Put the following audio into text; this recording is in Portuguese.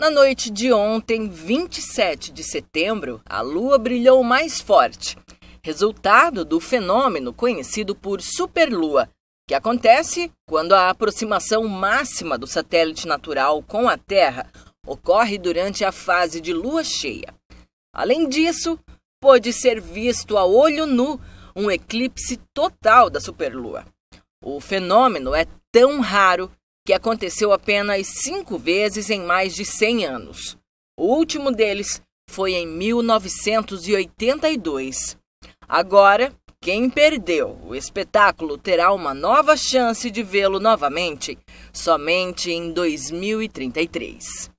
Na noite de ontem, 27 de setembro, a lua brilhou mais forte, resultado do fenômeno conhecido por superlua, que acontece quando a aproximação máxima do satélite natural com a Terra ocorre durante a fase de lua cheia. Além disso, pôde ser visto a olho nu um eclipse total da superlua. O fenômeno é tão raro que aconteceu apenas cinco vezes em mais de 100 anos. O último deles foi em 1982. Agora, quem perdeu o espetáculo terá uma nova chance de vê-lo novamente somente em 2033.